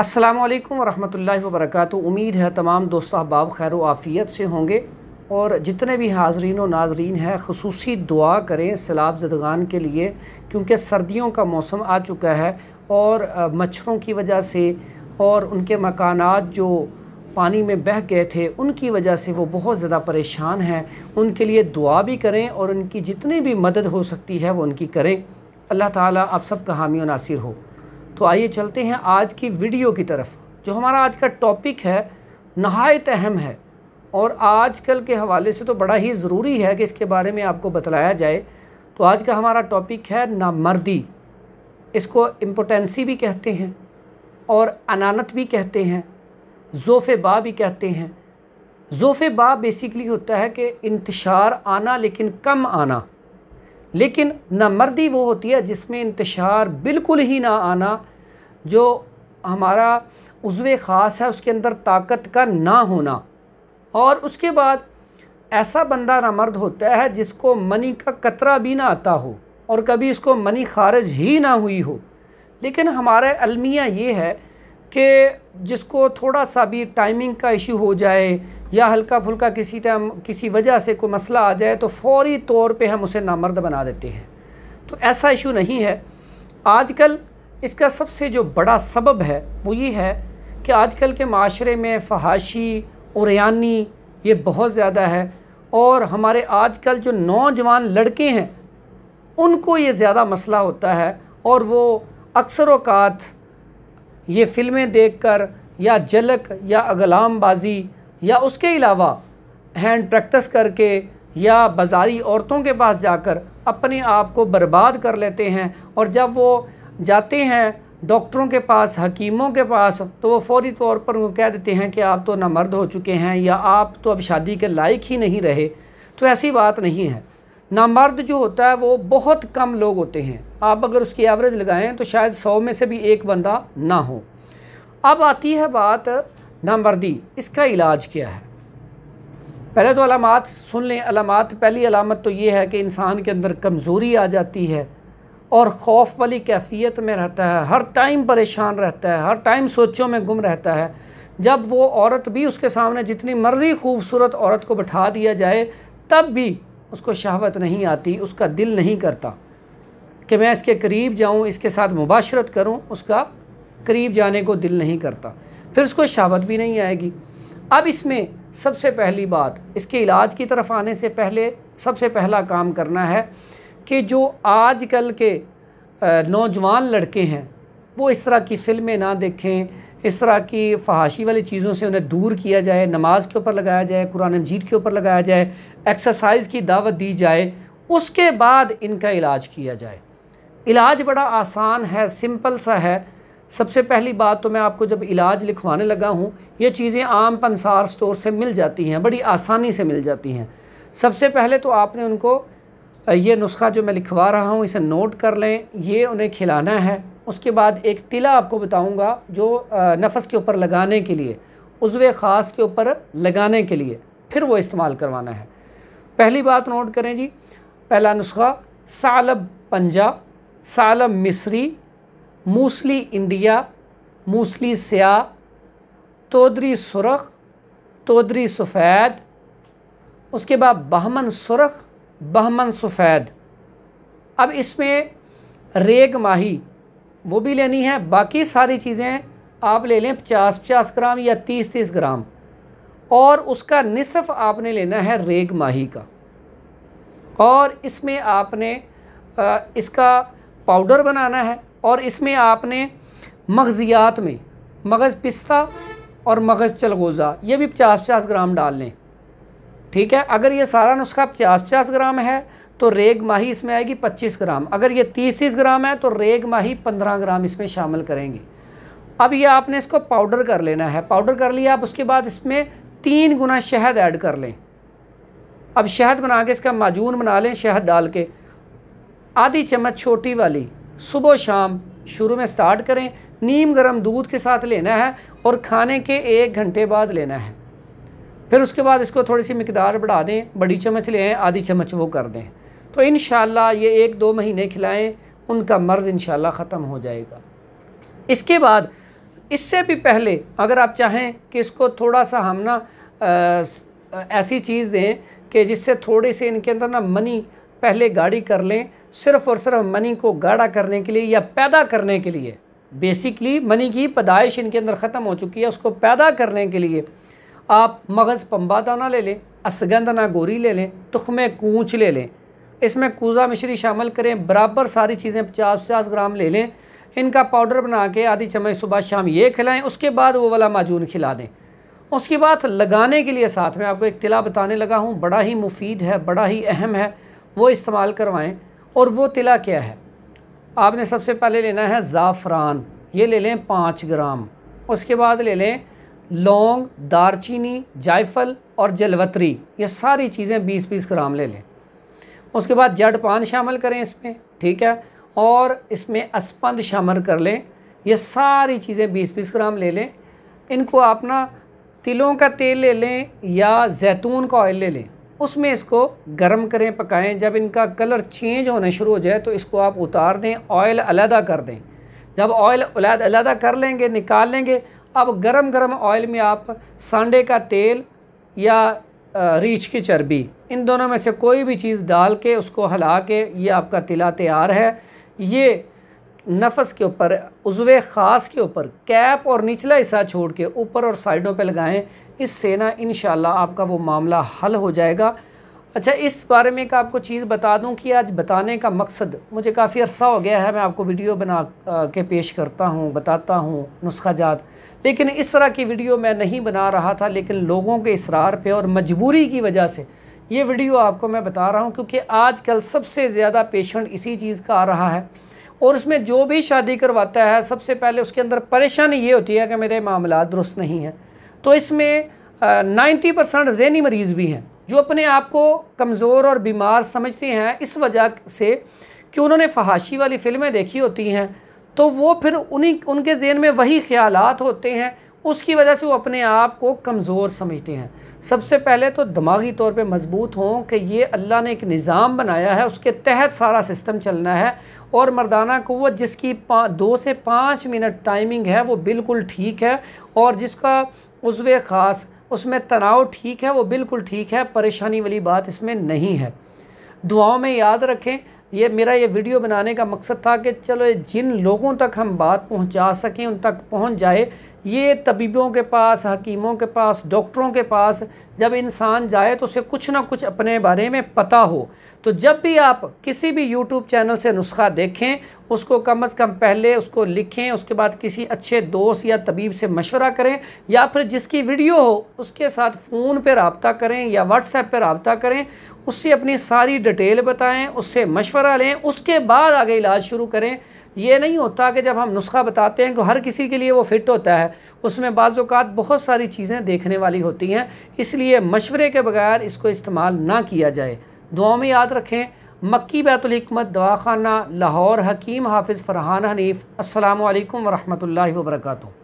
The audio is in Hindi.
असलकम वालेकुम वरक उम्मीद है तमाम दोस्त अहबाब खैर आफ़ियत से होंगे और जितने भी हाजरीन व नाजरीन हैं खसूस दुआ करें सैलाब जदगान के लिए क्योंकि सर्दियों का मौसम आ चुका है और मच्छरों की वजह से और उनके मकानात जो पानी में बह गए थे उनकी वजह से वो बहुत ज़्यादा परेशान हैं उनके लिए दुआ भी करें और उनकी जितनी भी मदद हो सकती है वो उनकी करें अल्लाह ताली आप सब का हामी नासिर हो तो आइए चलते हैं आज की वीडियो की तरफ जो हमारा आज का टॉपिक है नहायत अहम है और आजकल के हवाले से तो बड़ा ही ज़रूरी है कि इसके बारे में आपको बतलाया जाए तो आज का हमारा टॉपिक है नामर्दी इसको इम्पोटेंसी भी कहते हैं और अनानत भी कहते हैं जोफ़ बा भी कहते हैं जोफ़ बा बेसिकली होता है कि इंतशार आना लेकिन कम आना लेकिन नामर्दी वो होती है जिसमें इंतशार बिल्कुल ही ना आना जो हमारा उज्व ख़ास है उसके अंदर ताकत का ना होना और उसके बाद ऐसा बंदा नामर्द होता है जिसको मनी का कतरा भी ना आता हो और कभी इसको मनी खारिज ही ना हुई हो लेकिन हमारा अलमिया ये है कि जिसको थोड़ा सा भी टाइमिंग का इशू हो जाए या हल्का फुल्का किसी टाइम किसी वजह से कोई मसला आ जाए तो फौरी तौर पे हम उसे नामर्द बना देते हैं तो ऐसा इशू नहीं है आजकल इसका सबसे जो बड़ा सबब है वो ये है कि आजकल के माशरे में फहाशी उरयानी ये बहुत ज़्यादा है और हमारे आजकल जो नौजवान लड़के हैं उनको ये ज़्यादा मसला होता है और वो अक्सर अवकात ये फ़िल्में देखकर या जलक या अगलामबाजी या उसके अलावा हैंड प्रैक्टिस करके या बाज़ारी औरतों के पास जाकर अपने आप को बर्बाद कर लेते हैं और जब वो जाते हैं डॉक्टरों के पास हकीमों के पास तो वो फौरी तौर पर उनको कह देते हैं कि आप तो ना मर्द हो चुके हैं या आप तो अब शादी के लायक ही नहीं रहे तो ऐसी बात नहीं है ना मर्द जो होता है वो बहुत कम लोग होते हैं आप अगर उसकी एवरेज लगाएं तो शायद सौ में से भी एक बंदा ना हो अब आती है बात दी इसका इलाज क्या है पहले तो अलामत सुन लें अलामत पहली अलामत तो ये है कि इंसान के अंदर कमज़ोरी आ जाती है और खौफ वाली कैफियत में रहता है हर टाइम परेशान रहता है हर टाइम सोचों में गुम रहता है जब वो औरत भी उसके सामने जितनी मर्ज़ी खूबसूरत औरत को बैठा दिया जाए तब भी उसको शहावत नहीं आती उसका दिल नहीं करता कि मैं इसके करीब जाऊँ इसके साथ मुबाशरत करूँ उसका करीब जाने को दिल नहीं करता फिर उसको शावत भी नहीं आएगी अब इसमें सबसे पहली बात इसके इलाज की तरफ आने से पहले सबसे पहला काम करना है कि जो आजकल के नौजवान लड़के हैं वो इस तरह की फ़िल्में ना देखें इस तरह की फहाशी वाली चीज़ों से उन्हें दूर किया जाए नमाज के ऊपर लगाया जाए कुरान मजीद के ऊपर लगाया जाए एक्सरसाइज की दावत दी जाए उसके बाद इनका इलाज किया जाए इलाज बड़ा आसान है सिंपल सा है सबसे पहली बात तो मैं आपको जब इलाज लिखवाने लगा हूँ ये चीज़ें आम पंसार स्टोर से मिल जाती हैं बड़ी आसानी से मिल जाती हैं सबसे पहले तो आपने उनको ये नुस्खा जो मैं लिखवा रहा हूँ इसे नोट कर लें ये उन्हें खिलाना है उसके बाद एक तिला आपको बताऊँगा जो नफस के ऊपर लगाने के लिए उजव ख़ास के ऊपर लगाने के लिए फिर वो इस्तेमाल करवाना है पहली बात नोट करें जी पहला नुस्खा सालब पंजा सालब मिस्री मूसली इंडिया मूसली स्याह तोदरी सुरख तोदरी सफ़ैद उसके बाद बहमन सुरख बहमन सफ़ैद अब इसमें रेग माही वो भी लेनी है बाकी सारी चीज़ें आप ले लें पचास पचास ग्राम या तीस तीस ग्राम और उसका निसफ़ आपने लेना है रेग माही का और इसमें आपने इसका पाउडर बनाना है और इसमें आपने मगज़ियात में मगज़ पिस्ता और मगज़ चलगोज़ा ये भी पचास पचास ग्राम डाल लें ठीक है अगर ये सारा नुस्खा पचास पचास ग्राम है तो रेग माही इसमें आएगी पच्चीस ग्राम अगर ये तीस तीस ग्राम है तो रेग माही पंद्रह ग्राम इसमें शामिल करेंगे अब ये आपने इसको पाउडर कर लेना है पाउडर कर लिया आप उसके बाद इसमें तीन गुना शहद ऐड कर लें अब शहद बना के इसका माजून बना लें शहद डाल के आधी चम्मच छोटी वाली सुबह शाम शुरू में स्टार्ट करें नीम गर्म दूध के साथ लेना है और खाने के एक घंटे बाद लेना है फिर उसके बाद इसको थोड़ी सी मकदार बढ़ा दें बड़ी चम्मच आएँ आधी चम्मच वो कर दें तो इन ये एक दो महीने खिलाएँ उनका मर्ज़ इन ख़त्म हो जाएगा इसके बाद इससे भी पहले अगर आप चाहें कि इसको थोड़ा सा हम ना ऐसी चीज़ दें कि जिससे थोड़े से इनके अंदर ना मनी पहले गाड़ी कर लें सिर्फ और सिर्फ मनी को गाढ़ा करने के लिए या पैदा करने के लिए बेसिकली मनी की पैदाइश इनके अंदर ख़त्म हो चुकी है उसको पैदा करने के लिए आप मगज़ पम्बा दाना ले लें ना गोरी ले लें तुखमे कूच ले लें इसमें कूज़ा मिश्री शामिल करें बराबर सारी चीज़ें पचास पचास ग्राम ले लें इनका पाउडर बना के आधी चम्मच सुबह शाम ये खिलाएं उसके बाद वो वाला माजून खिला दें उसके बाद लगाने के लिए साथ में आपको एक तिला बताने लगा हूँ बड़ा ही मुफीद है बड़ा ही अहम है वो इस्तेमाल करवाएँ और वो तिला क्या है आपने सबसे पहले लेना है ज़ाफ़रान ये ले लें पाँच ग्राम उसके बाद ले लें लौंग दारचीनी जायफल और जलवतरी ये सारी चीज़ें बीस बीस ग्राम ले लें उसके बाद जड़ पान शामिल करें इसमें ठीक है और इसमें स्पंद शामिल कर लें ये सारी चीज़ें बीस बीस ग्राम ले लें इनको आप ना तिलों का तेल ले लें या जैतून का ऑयल ले लें उसमें इसको गर्म करें पकाएं जब इनका कलर चेंज होना शुरू हो जाए तो इसको आप उतार दें ऑयल अलहदा कर दें जब ऑयल अलहदा कर लेंगे निकाल लेंगे अब गर्म गर्म ऑयल में आप सांडे का तेल या रीछ की चर्बी इन दोनों में से कोई भी चीज़ डाल के उसको हला के ये आपका तिला तैयार है ये नफस के ऊपर उजवे ख़ास के ऊपर कैप और निचला हिस्सा छोड़ के ऊपर और साइडों पे लगाएं इससे ना इन आपका वो मामला हल हो जाएगा अच्छा इस बारे में एक आपको चीज़ बता दूं कि आज बताने का मकसद मुझे काफ़ी अरसा हो गया है मैं आपको वीडियो बना के पेश करता हूँ बताता हूँ नुस्खा जात लेकिन इस तरह की वीडियो मैं नहीं बना रहा था लेकिन लोगों के इसरार पे और मजबूरी की वजह से ये वीडियो आपको मैं बता रहा हूँ क्योंकि आजकल सबसे ज़्यादा पेशेंट इसी चीज़ का आ रहा है और उसमें जो भी शादी करवाता है सबसे पहले उसके अंदर परेशानी ये होती है कि मेरे मामला दुरुस्त नहीं हैं तो इसमें नाइन्टी परसेंट जहनी मरीज़ भी हैं जो अपने आप को कमज़ोर और बीमार समझते हैं इस वजह से कि उन्होंने फहाशी वाली फ़िल्में देखी होती हैं तो वो फिर उन्हीं उनके जेन में वही ख्याल होते हैं उसकी वजह से वो अपने आप को कमज़ोर समझते हैं सबसे पहले तो दिमागी तौर पे मजबूत हों कि ये अल्लाह ने एक निज़ाम बनाया है उसके तहत सारा सिस्टम चलना है और मर्दाना क़वत जिसकी दो से पाँच मिनट टाइमिंग है वो बिल्कुल ठीक है और जिसका उज्व ख़ास उसमें तनाव ठीक है वो बिल्कुल ठीक है परेशानी वाली बात इसमें नहीं है दुआओं में याद रखें ये मेरा ये वीडियो बनाने का मकसद था कि चलो जिन लोगों तक हम बात पहुंचा सकें उन तक पहुंच जाए ये तबीबों के पास हकीमों के पास डॉक्टरों के पास जब इंसान जाए तो उसे कुछ ना कुछ अपने बारे में पता हो तो जब भी आप किसी भी यूट्यूब चैनल से नुस्खा देखें उसको कम अज़ कम पहले उसको लिखें उसके बाद किसी अच्छे दोस्त या तबीब से मशवरा करें या फिर जिसकी वीडियो हो उसके साथ फ़ोन पर रबता करें या व्हाट्सएप पर रबता करें उससे अपनी सारी डिटेल बताएँ उससे मशवरा लें उसके बाद आगे इलाज शुरू करें ये नहीं होता कि जब हम नुस्खा बताते हैं तो हर किसी के लिए वो फिट होता है उसमें बाज़ात बहुत सारी चीज़ें देखने वाली होती हैं इसलिए मशवरे के बगैर इसको इस्तेमाल ना किया जाए दुआ में याद रखें मक्की बैतुलहमत दवाखाना लाहौर हकीम हाफिज़ फ़रहान हनीफ़ असल वरहमल वर्का